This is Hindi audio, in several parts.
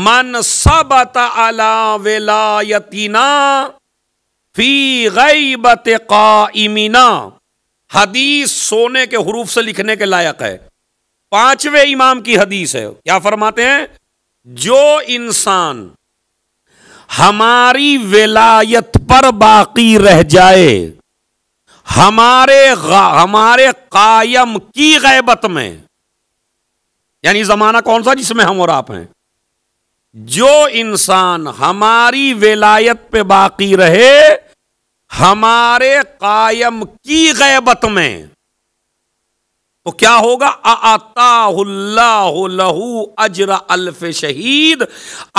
मन सब अला वेलायतीना फी गई गईबत कामिना हदीस सोने के हरूफ से लिखने के लायक है पांचवें इमाम की हदीस है क्या फरमाते हैं जो इंसान हमारी विलायत पर बाकी रह जाए हमारे हमारे कायम की गैबत में यानी जमाना कौन सा जिसमें हम और आप हैं जो इंसान हमारी वेलायत पे बाकी रहे हमारे कायम की गैबत में तो क्या होगा लहू अजर अल्फ शहीद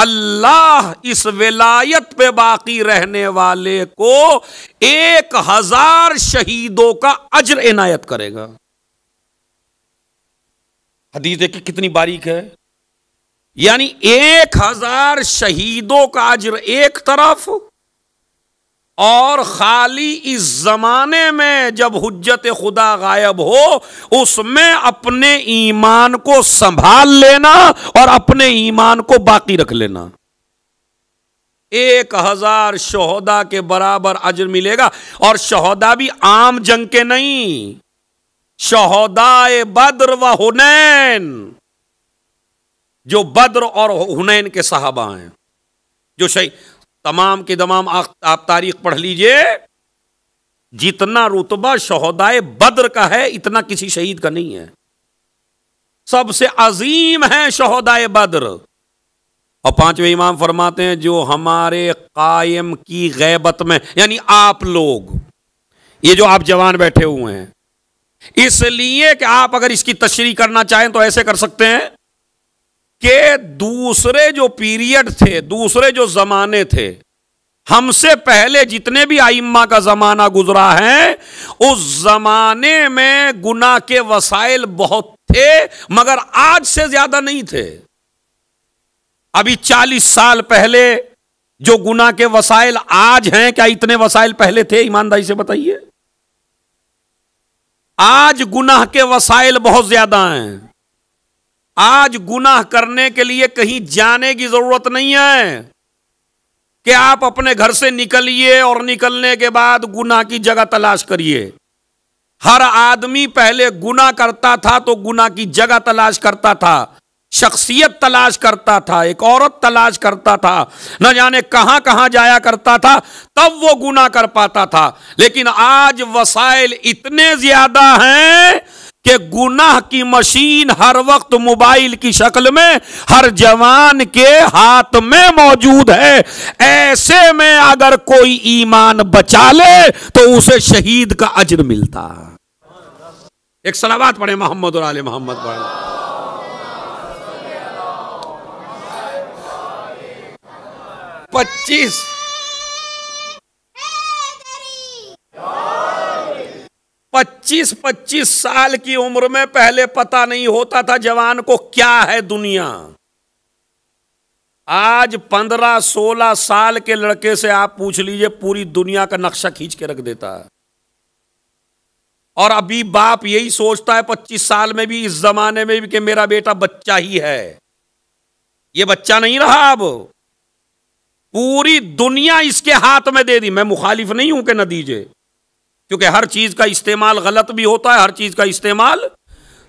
अल्लाह इस विलायत पे बाकी रहने वाले को एक हजार शहीदों का अजर इनायत करेगा हदीस देखिए कितनी बारीक है यानी एक हजार शहीदों का अजर एक तरफ और खाली इस ज़माने में जब हजत खुदा गायब हो उसमें अपने ईमान को संभाल लेना और अपने ईमान को बाकी रख लेना एक हज़ार शहदा के बराबर अजर मिलेगा और शहदा भी आम जंग के नहीं शहदाए बद्र व हुनैन जो बद्र और हुनैन के साहबा हैं जो शहीद तमाम के तमाम आप तारीख पढ़ लीजिए जितना रुतबा शहदाय बद्र का है इतना किसी शहीद का नहीं है सबसे अजीम है शहदाय बद्र और पांचवें इमाम फरमाते हैं जो हमारे कायम की गैबत में यानी आप लोग ये जो आप जवान बैठे हुए हैं इसलिए कि आप अगर इसकी तशरी करना चाहें तो ऐसे कर सकते हैं कि दूसरे जो पीरियड थे दूसरे जो ज़माने थे हमसे पहले जितने भी आइम्मा का ज़माना गुजरा है उस ज़माने में गुना के वसाइल बहुत थे मगर आज से ज़्यादा नहीं थे अभी चालीस साल पहले जो गुना के वसाइल आज हैं क्या इतने वसाइल पहले थे ईमानदारी से बताइए आज गुनाह के वसाइल बहुत ज्यादा हैं आज गुनाह करने के लिए कहीं जाने की जरूरत नहीं है कि आप अपने घर से निकलिए और निकलने के बाद गुनाह की जगह तलाश करिए हर आदमी पहले गुनाह करता था तो गुनाह की जगह तलाश करता था शख्सियत तलाश करता था एक औरत तलाश करता था न जाने कहां कहां जाया करता था तब वो गुनाह कर पाता था लेकिन आज वसाइल इतने ज्यादा हैं कि गुनाह की मशीन हर वक्त मोबाइल की शक्ल में हर जवान के हाथ में मौजूद है ऐसे में अगर कोई ईमान बचा ले तो उसे शहीद का अजर मिलता एक सलावात पढ़े मोहम्मद और आले मोहम्मद पढ़े पच्चीस 25-25 साल की उम्र में पहले पता नहीं होता था जवान को क्या है दुनिया आज 15-16 साल के लड़के से आप पूछ लीजिए पूरी दुनिया का नक्शा खींच के रख देता है और अभी बाप यही सोचता है 25 साल में भी इस जमाने में भी कि मेरा बेटा बच्चा ही है ये बच्चा नहीं रहा अब पूरी दुनिया इसके हाथ में दे दी मैं मुखालिफ नहीं हूं कि न दीजिए क्योंकि हर चीज़ का इस्तेमाल गलत भी होता है हर चीज़ का इस्तेमाल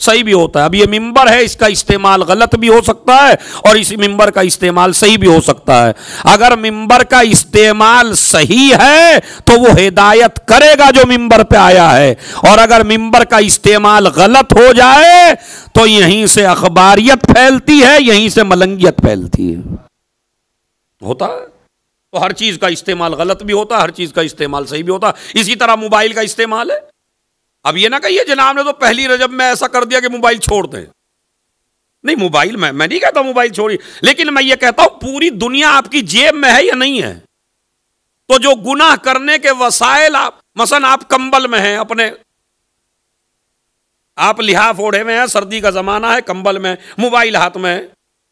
सही भी होता है अब ये मिंबर है इसका इस्तेमाल गलत भी हो सकता है और इस मिंबर का इस्तेमाल सही भी हो सकता है अगर मिंबर का इस्तेमाल सही है तो वो हिदायत करेगा जो मिंबर पे आया है और अगर मिंबर का इस्तेमाल गलत हो जाए तो यहीं से अखबारियत फैलती है यहीं से मलंगियत फैलती है होता है तो हर चीज़ का इस्तेमाल गलत भी होता हर चीज़ का इस्तेमाल सही भी होता इसी तरह मोबाइल का इस्तेमाल है अब ये ना कहिए जनाब ने तो पहली रजब में ऐसा कर दिया कि मोबाइल छोड़ दें नहीं मोबाइल में मैं नहीं कहता मोबाइल छोड़िए लेकिन मैं ये कहता हूं पूरी दुनिया आपकी जेब में है या नहीं है तो जो गुनाह करने के वसायल आप मसन आप कंबल में हैं अपने आप लिहाफ ओढ़े में हैं सर्दी का जमाना है कंबल में मोबाइल हाथ में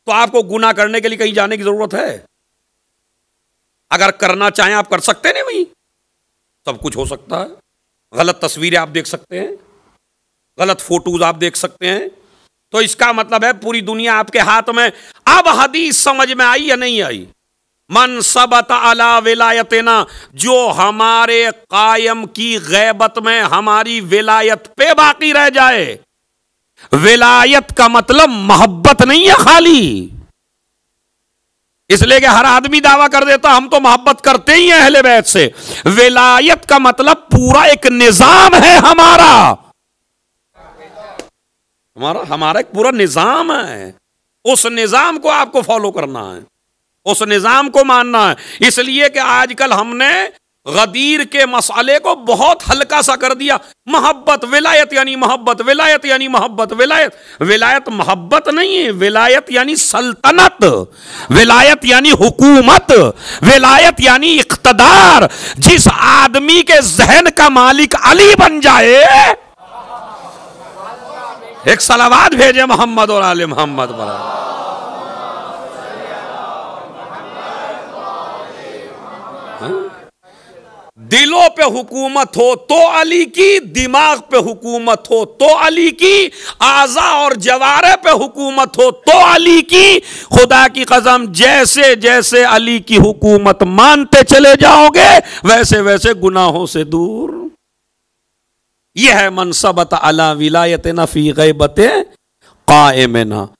तो आपको गुनाह करने के लिए कहीं जाने की जरूरत है अगर करना चाहें आप कर सकते नहीं वही सब कुछ हो सकता है गलत तस्वीरें आप देख सकते हैं गलत फोटोज आप देख सकते हैं तो इसका मतलब है पूरी दुनिया आपके हाथ में अब हदीस समझ में आई या नहीं आई मन सबत अला विलायतना जो हमारे कायम की गैबत में हमारी विलायत पे बाकी रह जाए विलायत का मतलब मोहब्बत नहीं है खाली इसलिए कि हर आदमी दावा कर देता हम तो मोहब्बत करते ही हैं अहले बैत से विलायत का मतलब पूरा एक निजाम है हमारा हमारा हमारा एक पूरा निजाम है उस निजाम को आपको फॉलो करना है उस निजाम को मानना है इसलिए कि आजकल हमने गदीर के मसाले को बहुत हल्का सा कर दिया मोहब्बत विलायत यानी मोहब्बत विलायत यानी मोहब्बत विलायत विलायत मोहब्बत नहीं है विलायत यानी सल्तनत विलायत यानी हुकूमत विलायत यानी इकतदार जिस आदमी के जहन का मालिक अली बन जाए एक सलावाद भेजे मोहम्मद और आले मोहम्मद बराबर Huh? हाँ? दिलों पे हुकूमत हो तो अली की दिमाग पे हुकूमत हो तो अली की आज़ा और जवारे पे हुकूमत हो तो अली की खुदा की कसम जैसे जैसे अली की हुकूमत मानते चले जाओगे वैसे वैसे गुनाहों से दूर यह है मनसबत अला विलायत नफ़ी गैबत कायमना